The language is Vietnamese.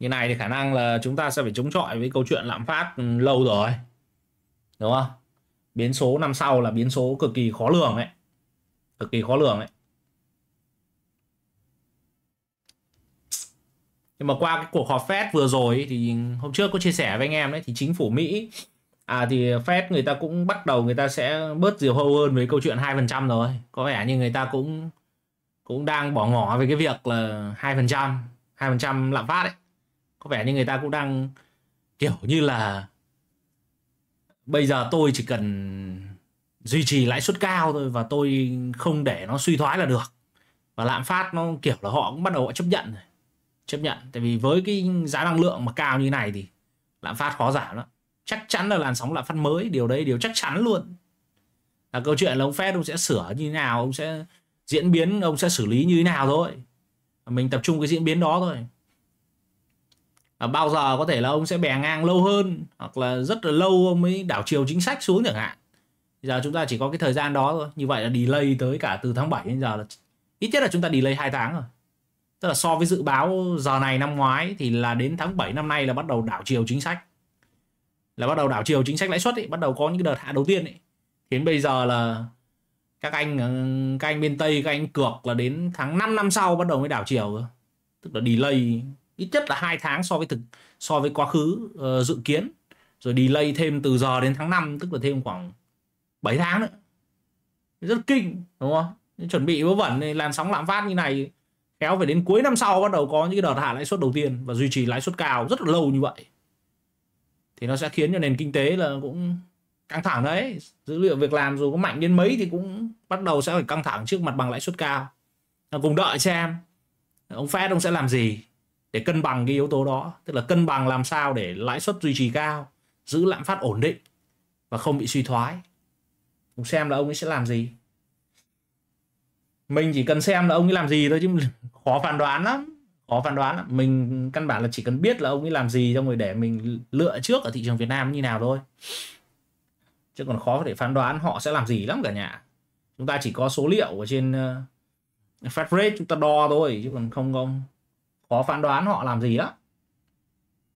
như này thì khả năng là chúng ta sẽ phải chống chọi với câu chuyện lạm phát ừ, lâu rồi đúng không biến số năm sau là biến số cực kỳ khó lường ấy, cực kỳ khó lường ấy. nhưng mà qua cái cuộc họp Fed vừa rồi thì hôm trước có chia sẻ với anh em đấy thì chính phủ Mỹ à thì Fed người ta cũng bắt đầu người ta sẽ bớt diều hâu hơn với câu chuyện hai phần trăm rồi có vẻ như người ta cũng cũng đang bỏ ngỏ về cái việc là hai phần trăm hai phần trăm lạm phát đấy có vẻ như người ta cũng đang kiểu như là bây giờ tôi chỉ cần duy trì lãi suất cao thôi và tôi không để nó suy thoái là được và lạm phát nó kiểu là họ cũng bắt đầu chấp nhận rồi chấp nhận tại vì với cái giá năng lượng mà cao như này thì lạm phát khó giảm lắm chắc chắn là làn sóng lạm phát mới điều đấy điều chắc chắn luôn là câu chuyện là ông Fed ông sẽ sửa như thế nào ông sẽ diễn biến ông sẽ xử lý như thế nào thôi mình tập trung cái diễn biến đó thôi À, bao giờ có thể là ông sẽ bè ngang lâu hơn hoặc là rất là lâu ông mới đảo chiều chính sách xuống chẳng hạn bây giờ chúng ta chỉ có cái thời gian đó thôi như vậy là delay tới cả từ tháng 7 đến giờ là ít nhất là chúng ta delay 2 tháng rồi tức là so với dự báo giờ này năm ngoái thì là đến tháng 7 năm nay là bắt đầu đảo chiều chính sách là bắt đầu đảo chiều chính sách lãi suất ấy, bắt đầu có những đợt hạ đầu tiên ấy. khiến bây giờ là các anh ờ, các anh bên tây các anh cược là đến tháng 5 năm sau bắt đầu mới đảo chiều tức là delay ít nhất là hai tháng so với thực so với quá khứ uh, dự kiến rồi delay thêm từ giờ đến tháng 5 tức là thêm khoảng 7 tháng nữa rất kinh đúng không chuẩn bị vớ vẩn này, làn sóng lạm phát như này kéo phải đến cuối năm sau bắt đầu có những đợt hạ lãi suất đầu tiên và duy trì lãi suất cao rất là lâu như vậy thì nó sẽ khiến cho nền kinh tế là cũng căng thẳng đấy dữ liệu việc làm dù có mạnh đến mấy thì cũng bắt đầu sẽ phải căng thẳng trước mặt bằng lãi suất cao cùng đợi xem ông Fed ông sẽ làm gì để cân bằng cái yếu tố đó tức là cân bằng làm sao để lãi suất duy trì cao giữ lạm phát ổn định và không bị suy thoái cùng xem là ông ấy sẽ làm gì mình chỉ cần xem là ông ấy làm gì thôi chứ khó phán đoán lắm khó phán đoán lắm. mình căn bản là chỉ cần biết là ông ấy làm gì xong người để mình lựa trước ở thị trường Việt Nam như nào thôi chứ còn khó để phán đoán họ sẽ làm gì lắm cả nhà chúng ta chỉ có số liệu ở trên uh, Fed rate chúng ta đo thôi chứ còn không không khó phán đoán họ làm gì đó